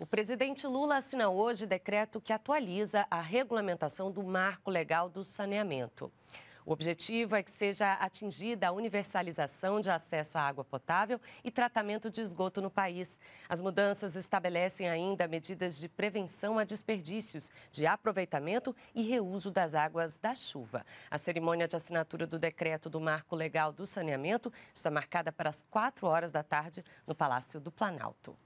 O presidente Lula assina hoje decreto que atualiza a regulamentação do marco legal do saneamento. O objetivo é que seja atingida a universalização de acesso à água potável e tratamento de esgoto no país. As mudanças estabelecem ainda medidas de prevenção a desperdícios, de aproveitamento e reuso das águas da chuva. A cerimônia de assinatura do decreto do Marco Legal do Saneamento está marcada para as 4 horas da tarde no Palácio do Planalto.